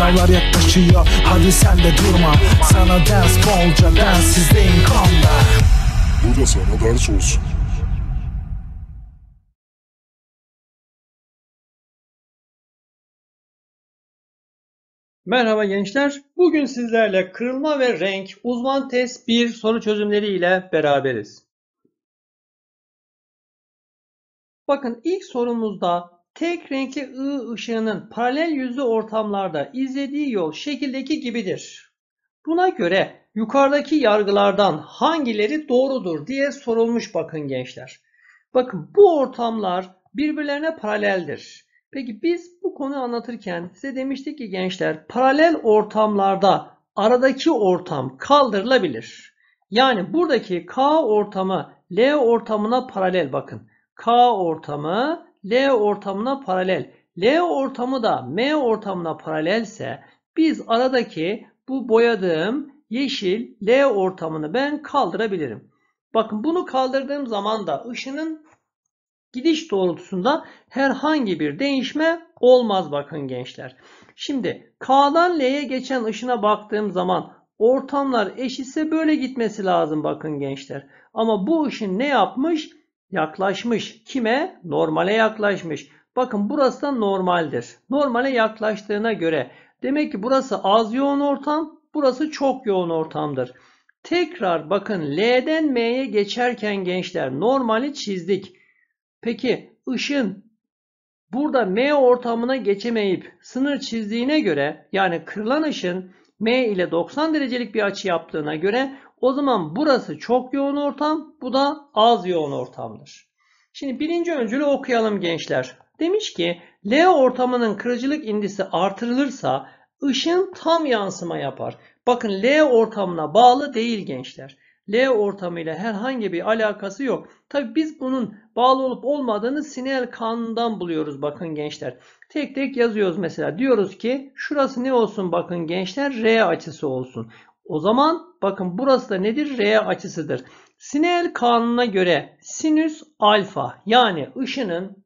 Sınavlar yaklaşıyor hadi sen de durma Sana ders bolca ben sizdeyim Bu da sana ders olsun Merhaba gençler. Bugün sizlerle kırılma ve renk uzman test bir soru çözümleri ile beraberiz. Bakın ilk sorumuzda tek renkli I ışığının paralel yüzlü ortamlarda izlediği yol şekildeki gibidir. Buna göre yukarıdaki yargılardan hangileri doğrudur diye sorulmuş bakın gençler. Bakın bu ortamlar birbirlerine paraleldir. Peki biz bu konuyu anlatırken size demiştik ki gençler paralel ortamlarda aradaki ortam kaldırılabilir. Yani buradaki K ortamı L ortamına paralel bakın. K ortamı L ortamına paralel. L ortamı da M ortamına paralelse biz aradaki bu boyadığım yeşil L ortamını ben kaldırabilirim. Bakın bunu kaldırdığım zaman da ışının gidiş doğrultusunda herhangi bir değişme olmaz bakın gençler. Şimdi K'dan L'ye geçen ışına baktığım zaman ortamlar eşitse böyle gitmesi lazım bakın gençler. Ama bu ışın ne yapmış? yaklaşmış. Kime? Normale yaklaşmış. Bakın burası da normaldir. Normale yaklaştığına göre demek ki burası az yoğun ortam, burası çok yoğun ortamdır. Tekrar bakın L'den M'ye geçerken gençler normali çizdik. Peki ışın burada M ortamına geçemeyip sınır çizdiğine göre yani kırılan ışın M ile 90 derecelik bir açı yaptığına göre o zaman burası çok yoğun ortam, bu da az yoğun ortamdır. Şimdi birinci öncülü okuyalım gençler. Demiş ki L ortamının kırıcılık indisi artırılırsa ışın tam yansıma yapar. Bakın L ortamına bağlı değil gençler. L ortamıyla herhangi bir alakası yok. Tabi biz bunun bağlı olup olmadığını Sinel kanından buluyoruz bakın gençler. Tek tek yazıyoruz mesela. Diyoruz ki şurası ne olsun bakın gençler? R açısı olsun. O zaman bakın burası da nedir? R açısıdır. Snell kanununa göre sinüs alfa yani ışının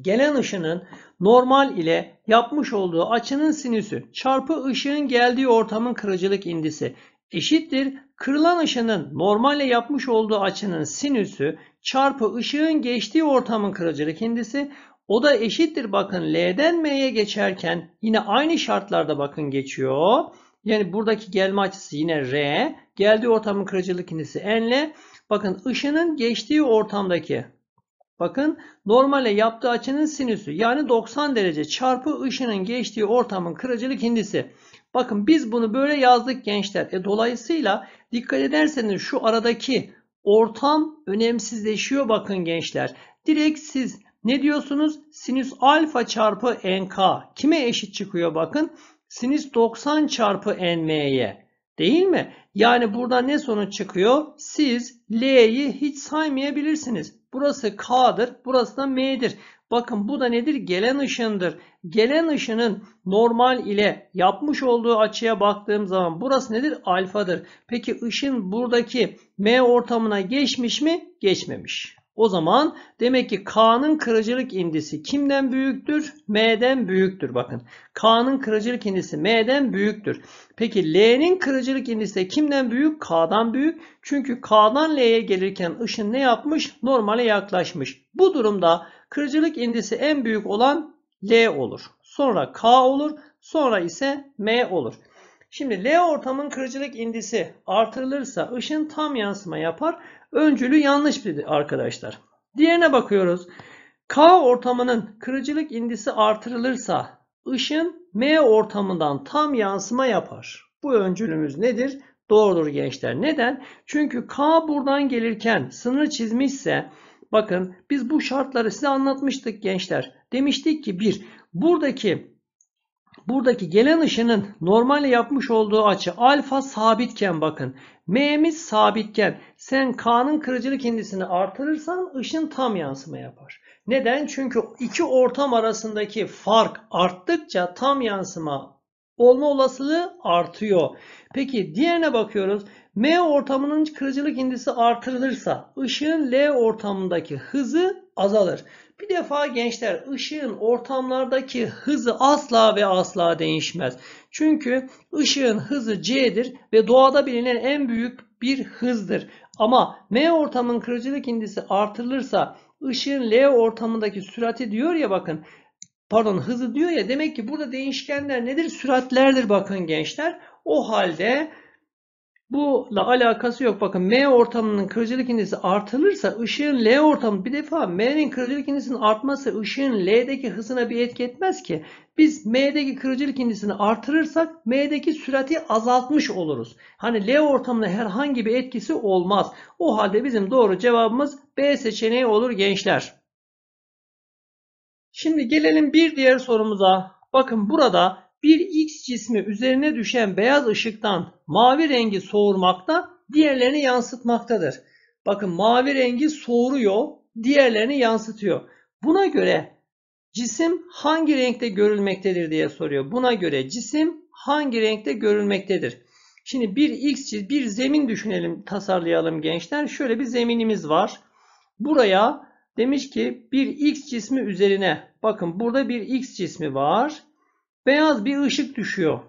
gelen ışının normal ile yapmış olduğu açının sinüsü çarpı ışığın geldiği ortamın kırıcılık indisi eşittir kırılan ışının normalle yapmış olduğu açının sinüsü çarpı ışığın geçtiği ortamın kırıcılık indisi o da eşittir bakın L'den M'ye geçerken yine aynı şartlarda bakın geçiyor. Yani buradaki gelme açısı yine R. Geldiği ortamın kırıcılık indisi N'le. Bakın ışının geçtiği ortamdaki bakın normale yaptığı açının sinüsü yani 90 derece çarpı ışının geçtiği ortamın kırıcılık indisi. Bakın biz bunu böyle yazdık gençler. E, dolayısıyla dikkat ederseniz şu aradaki ortam önemsizleşiyor bakın gençler. Direkt siz ne diyorsunuz? Sinüs alfa çarpı nk kime eşit çıkıyor bakın? sinüs 90 çarpı nm'ye değil mi? Yani burada ne sonuç çıkıyor? Siz l'yi hiç saymayabilirsiniz. Burası k'dır, burası da m'dir. Bakın bu da nedir? Gelen ışındır. Gelen ışının normal ile yapmış olduğu açıya baktığım zaman burası nedir? Alfadır. Peki ışın buradaki m ortamına geçmiş mi? Geçmemiş. O zaman demek ki K'nın kırıcılık indisi kimden büyüktür? M'den büyüktür. Bakın K'nın kırıcılık indisi M'den büyüktür. Peki L'nin kırıcılık indisi kimden büyük? K'dan büyük. Çünkü K'dan L'ye gelirken ışın ne yapmış? Normale yaklaşmış. Bu durumda kırıcılık indisi en büyük olan L olur. Sonra K olur. Sonra ise M olur. Şimdi L ortamın kırıcılık indisi artırılırsa ışın tam yansıma yapar. Öncülü yanlış bir arkadaşlar. Diğerine bakıyoruz. K ortamının kırıcılık indisi artırılırsa ışın M ortamından tam yansıma yapar. Bu öncülümüz nedir? Doğrudur gençler. Neden? Çünkü K buradan gelirken sınır çizmişse bakın biz bu şartları size anlatmıştık gençler. Demiştik ki bir buradaki Buradaki gelen ışının normalde yapmış olduğu açı alfa sabitken bakın. M'miz sabitken sen K'nın kırıcılık indisini artırırsan ışın tam yansıma yapar. Neden? Çünkü iki ortam arasındaki fark arttıkça tam yansıma olma olasılığı artıyor. Peki diğerine bakıyoruz. M ortamının kırıcılık indisi artırılırsa ışığın L ortamındaki hızı azalır. Bir defa gençler ışığın ortamlardaki hızı asla ve asla değişmez. Çünkü ışığın hızı c'dir ve doğada bilinen en büyük bir hızdır. Ama M ortamın kırıcılık indisi artırılırsa ışığın L ortamındaki sürati diyor ya bakın pardon hızı diyor ya demek ki burada değişkenler nedir? Süratlerdir bakın gençler. O halde bu la alakası yok. Bakın M ortamının kırıcılık indisi artılırsa ışığın L ortamı bir defa M'nin kırıcılık indisinin artması ışığın L'deki hızına bir etki etmez ki. Biz M'deki kırıcılık indisini artırırsak M'deki sürati azaltmış oluruz. Hani L ortamına herhangi bir etkisi olmaz. O halde bizim doğru cevabımız B seçeneği olur gençler. Şimdi gelelim bir diğer sorumuza. Bakın burada bir X cismi üzerine düşen beyaz ışıktan mavi rengi soğurmakta, diğerlerini yansıtmaktadır. Bakın mavi rengi soğuruyor, diğerlerini yansıtıyor. Buna göre cisim hangi renkte görülmektedir diye soruyor. Buna göre cisim hangi renkte görülmektedir? Şimdi bir X bir zemin düşünelim, tasarlayalım gençler. Şöyle bir zeminimiz var. Buraya Demiş ki bir X cismi üzerine bakın burada bir X cismi var. Beyaz bir ışık düşüyor.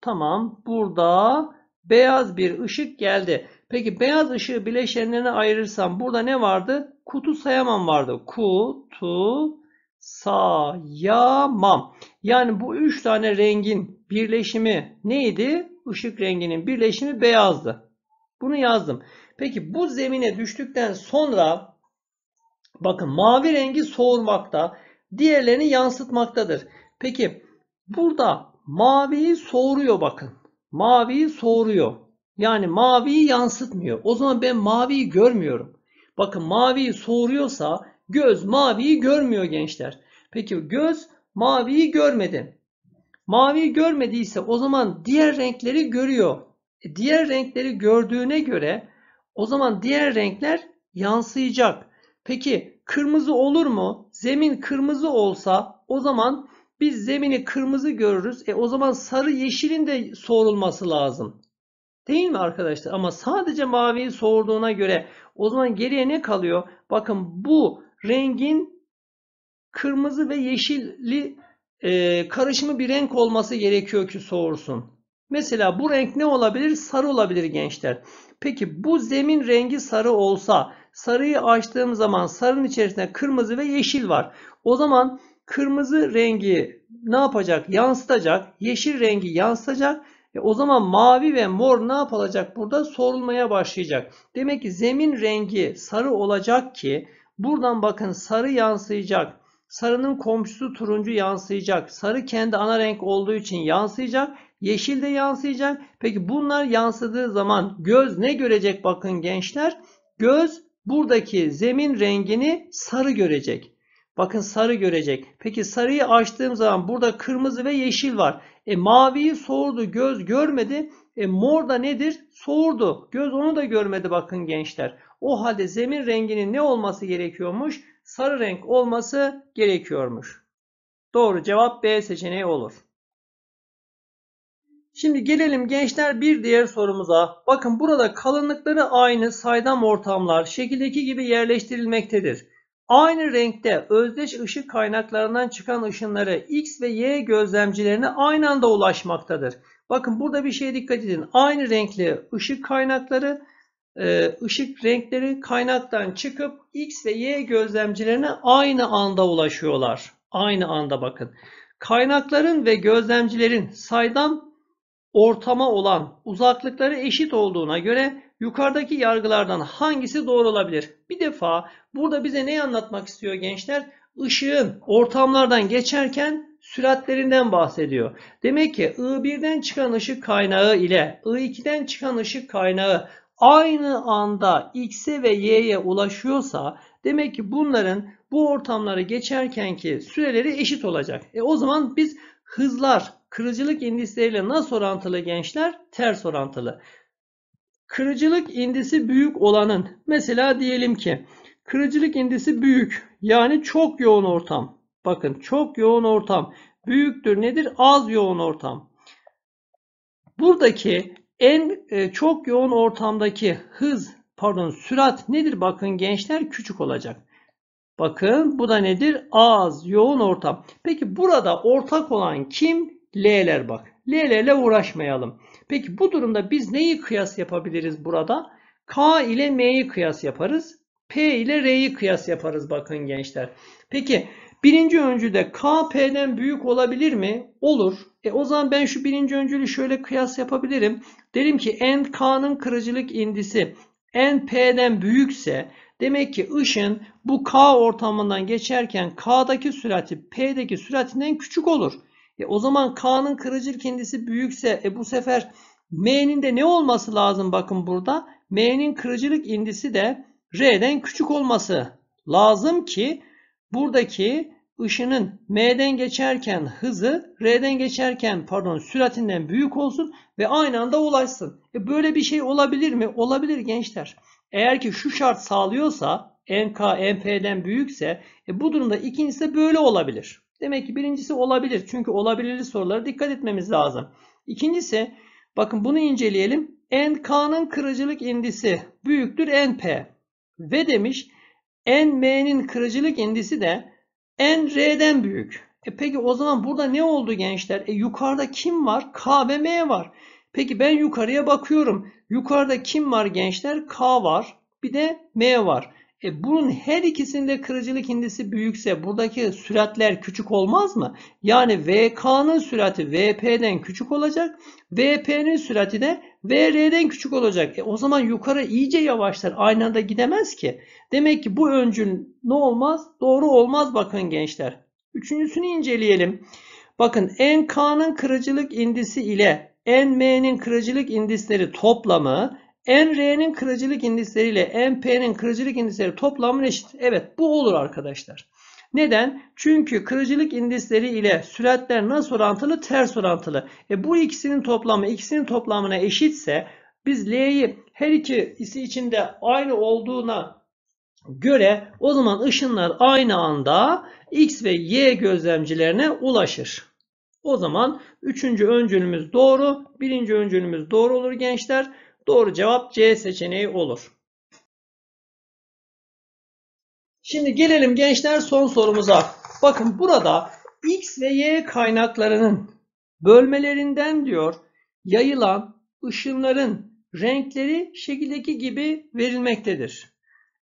Tamam burada beyaz bir ışık geldi. Peki beyaz ışığı bileşenlerine ayırırsam burada ne vardı? Kutu sayamam vardı. Kutu sayamam. Yani bu üç tane rengin birleşimi neydi? Işık renginin birleşimi beyazdı. Bunu yazdım. Peki bu zemine düştükten sonra Bakın mavi rengi soğurmakta, diğerlerini yansıtmaktadır. Peki burada maviyi soğuruyor bakın. Maviyi soğuruyor. Yani maviyi yansıtmıyor. O zaman ben maviyi görmüyorum. Bakın maviyi soğuruyorsa göz maviyi görmüyor gençler. Peki göz maviyi görmedi. Maviyi görmediyse o zaman diğer renkleri görüyor. E diğer renkleri gördüğüne göre o zaman diğer renkler yansıyacak. Peki kırmızı olur mu? Zemin kırmızı olsa o zaman biz zemini kırmızı görürüz. E o zaman sarı yeşilin de sorulması lazım. Değil mi arkadaşlar? Ama sadece maviyi sorduğuna göre o zaman geriye ne kalıyor? Bakın bu rengin kırmızı ve yeşilli e, karışımı bir renk olması gerekiyor ki sorsun. Mesela bu renk ne olabilir? Sarı olabilir gençler. Peki bu zemin rengi sarı olsa Sarıyı açtığım zaman sarının içerisinde kırmızı ve yeşil var. O zaman kırmızı rengi ne yapacak? Yansıtacak. Yeşil rengi yansıtacak. E o zaman mavi ve mor ne yapılacak? Burada sorulmaya başlayacak. Demek ki zemin rengi sarı olacak ki buradan bakın sarı yansıyacak. Sarının komşusu turuncu yansıyacak. Sarı kendi ana renk olduğu için yansıyacak. Yeşil de yansıyacak. Peki bunlar yansıdığı zaman göz ne görecek bakın gençler? Göz buradaki zemin rengini sarı görecek. Bakın sarı görecek. Peki sarıyı açtığım zaman burada kırmızı ve yeşil var. E maviyi soğurdu göz görmedi. E mor da nedir? Soğurdu. Göz onu da görmedi bakın gençler. O halde zemin renginin ne olması gerekiyormuş? Sarı renk olması gerekiyormuş. Doğru cevap B seçeneği olur. Şimdi gelelim gençler bir diğer sorumuza. Bakın burada kalınlıkları aynı saydam ortamlar şekildeki gibi yerleştirilmektedir. Aynı renkte özdeş ışık kaynaklarından çıkan ışınları X ve Y gözlemcilerine aynı anda ulaşmaktadır. Bakın burada bir şeye dikkat edin. Aynı renkli ışık kaynakları e, ışık renkleri kaynaktan çıkıp X ve Y gözlemcilerine aynı anda ulaşıyorlar. Aynı anda bakın. Kaynakların ve gözlemcilerin saydam ortama olan uzaklıkları eşit olduğuna göre yukarıdaki yargılardan hangisi doğru olabilir? Bir defa burada bize ne anlatmak istiyor gençler? Işığın ortamlardan geçerken süratlerinden bahsediyor. Demek ki I1'den çıkan ışık kaynağı ile I2'den çıkan ışık kaynağı aynı anda X'e ve Y'ye ulaşıyorsa demek ki bunların bu ortamları geçerkenki süreleri eşit olacak. E o zaman biz hızlar kırıcılık indisleriyle nasıl orantılı gençler? Ters orantılı. Kırıcılık indisi büyük olanın mesela diyelim ki kırıcılık indisi büyük yani çok yoğun ortam. Bakın çok yoğun ortam büyüktür nedir? Az yoğun ortam. Buradaki en e, çok yoğun ortamdaki hız pardon sürat nedir? Bakın gençler küçük olacak. Bakın bu da nedir? Az yoğun ortam. Peki burada ortak olan kim? L'ler bak. L'lerle uğraşmayalım. Peki bu durumda biz neyi kıyas yapabiliriz burada? K ile M'yi kıyas yaparız. P ile R'yi kıyas yaparız bakın gençler. Peki birinci öncüde K P'den büyük olabilir mi? Olur. E o zaman ben şu birinci öncülü şöyle kıyas yapabilirim. Derim ki N K'nın kırıcılık indisi N P'den büyükse demek ki ışın bu K ortamından geçerken K'daki sürati P'deki süratinden küçük olur. E o zaman K'nın kırıcıl kendisi büyükse e bu sefer M'nin de ne olması lazım bakın burada? M'nin kırıcılık indisi de R'den küçük olması lazım ki buradaki ışının M'den geçerken hızı R'den geçerken pardon süratinden büyük olsun ve aynı anda ulaşsın. E böyle bir şey olabilir mi? Olabilir gençler. Eğer ki şu şart sağlıyorsa NK NP'den büyükse e bu durumda ikincisi de böyle olabilir. Demek ki birincisi olabilir. Çünkü olabilirli sorulara dikkat etmemiz lazım. İkincisi bakın bunu inceleyelim. NK'nın kırıcılık indisi büyüktür NP. Ve demiş NM'nin kırıcılık indisi de NR'den büyük. E peki o zaman burada ne oldu gençler? E yukarıda kim var? K ve M var. Peki ben yukarıya bakıyorum. Yukarıda kim var gençler? K var. Bir de M var. E bunun her ikisinde kırıcılık indisi büyükse buradaki süratler küçük olmaz mı? Yani VK'nın sürati VP'den küçük olacak. VP'nin sürati de VR'den küçük olacak. E o zaman yukarı iyice yavaşlar. Aynı anda gidemez ki. Demek ki bu öncül ne olmaz? Doğru olmaz bakın gençler. Üçüncüsünü inceleyelim. Bakın NK'nın kırıcılık indisi ile NM'nin kırıcılık indisleri toplamı NR'nin kırıcılık indisleriyle NP'nin kırıcılık indisleri toplamı eşit. Evet bu olur arkadaşlar. Neden? Çünkü kırıcılık indisleri ile süratler nasıl orantılı? Ters orantılı. E bu ikisinin toplamı ikisinin toplamına eşitse biz L'yi her ikisi içinde aynı olduğuna göre o zaman ışınlar aynı anda X ve Y gözlemcilerine ulaşır. O zaman üçüncü öncülümüz doğru, birinci öncülümüz doğru olur gençler. Doğru cevap C seçeneği olur. Şimdi gelelim gençler son sorumuza. Bakın burada X ve Y kaynaklarının bölmelerinden diyor yayılan ışınların renkleri şekildeki gibi verilmektedir.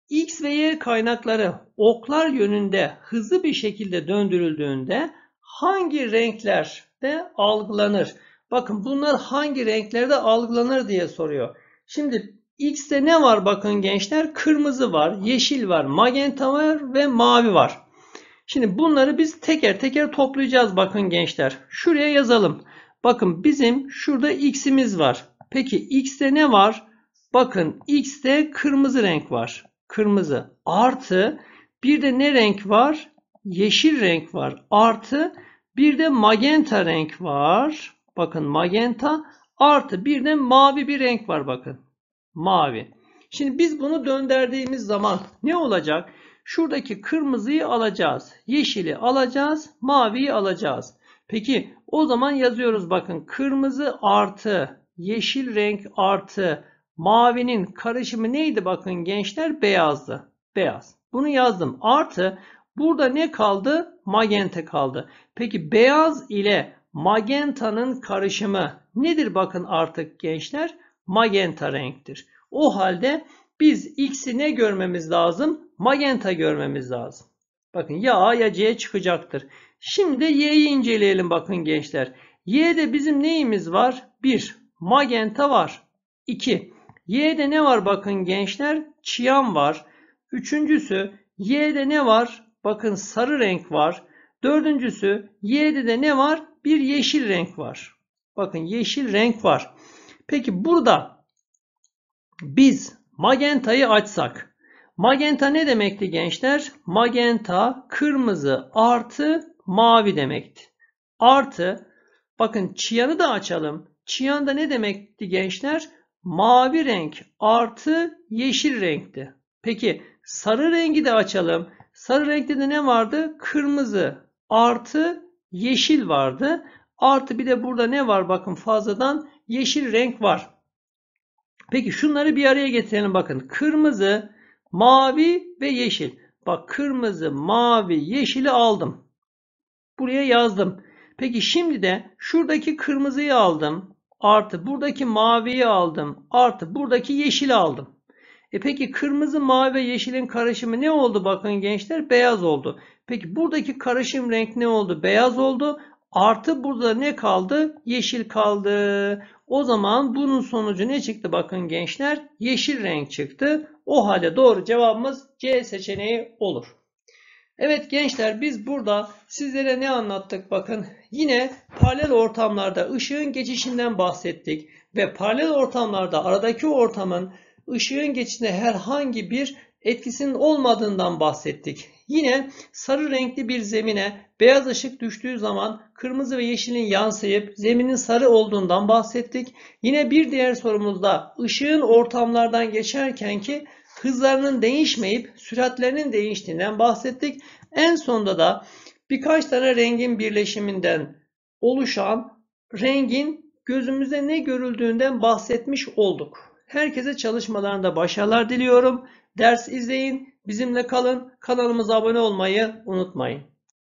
X ve Y kaynakları oklar yönünde hızlı bir şekilde döndürüldüğünde hangi renkler de algılanır? Bakın bunlar hangi renklerde algılanır diye soruyor. Şimdi X'te ne var bakın gençler? Kırmızı var, yeşil var, magenta var ve mavi var. Şimdi bunları biz teker teker toplayacağız bakın gençler. Şuraya yazalım. Bakın bizim şurada X'imiz var. Peki X'te ne var? Bakın X'te kırmızı renk var. Kırmızı artı bir de ne renk var? Yeşil renk var. Artı bir de magenta renk var. Bakın magenta artı bir de mavi bir renk var bakın. Mavi. Şimdi biz bunu döndürdüğümüz zaman ne olacak? Şuradaki kırmızıyı alacağız. Yeşili alacağız. Maviyi alacağız. Peki o zaman yazıyoruz bakın. Kırmızı artı yeşil renk artı mavinin karışımı neydi bakın gençler? Beyazdı. Beyaz. Bunu yazdım. Artı burada ne kaldı? Magenta kaldı. Peki beyaz ile magentanın karışımı nedir bakın artık gençler? Magenta renktir. O halde biz x'i ne görmemiz lazım? Magenta görmemiz lazım. Bakın ya A ya C çıkacaktır. Şimdi Y'yi inceleyelim bakın gençler. Y'de bizim neyimiz var? 1. Magenta var. 2. Y'de ne var bakın gençler? Çiyan var. Üçüncüsü Y'de ne var? Bakın sarı renk var. Dördüncüsü Y'de de ne var? Bir yeşil renk var. Bakın yeşil renk var. Peki burada biz magentayı açsak. Magenta ne demekti gençler? Magenta kırmızı artı mavi demekti. Artı bakın çiyanı da açalım. Çiyan da ne demekti gençler? Mavi renk artı yeşil renkti. Peki sarı rengi de açalım. Sarı renkte de ne vardı? Kırmızı artı yeşil vardı. Artı bir de burada ne var bakın fazladan yeşil renk var. Peki şunları bir araya getirelim bakın. Kırmızı, mavi ve yeşil. Bak kırmızı, mavi, yeşili aldım. Buraya yazdım. Peki şimdi de şuradaki kırmızıyı aldım. Artı buradaki maviyi aldım. Artı buradaki yeşili aldım. E peki kırmızı, mavi ve yeşilin karışımı ne oldu bakın gençler? Beyaz oldu. Peki buradaki karışım renk ne oldu? Beyaz oldu. Artı burada ne kaldı? Yeşil kaldı. O zaman bunun sonucu ne çıktı? Bakın gençler yeşil renk çıktı. O halde doğru cevabımız C seçeneği olur. Evet gençler biz burada sizlere ne anlattık? Bakın yine paralel ortamlarda ışığın geçişinden bahsettik. Ve paralel ortamlarda aradaki ortamın ışığın geçişine herhangi bir etkisinin olmadığından bahsettik. Yine sarı renkli bir zemine beyaz ışık düştüğü zaman kırmızı ve yeşilin yansıyıp zeminin sarı olduğundan bahsettik. Yine bir diğer sorumuzda ışığın ortamlardan geçerken ki hızlarının değişmeyip süratlerinin değiştiğinden bahsettik. En sonda da birkaç tane rengin birleşiminden oluşan rengin gözümüze ne görüldüğünden bahsetmiş olduk. Herkese çalışmalarında başarılar diliyorum. Ders izleyin, bizimle kalın, kanalımıza abone olmayı unutmayın.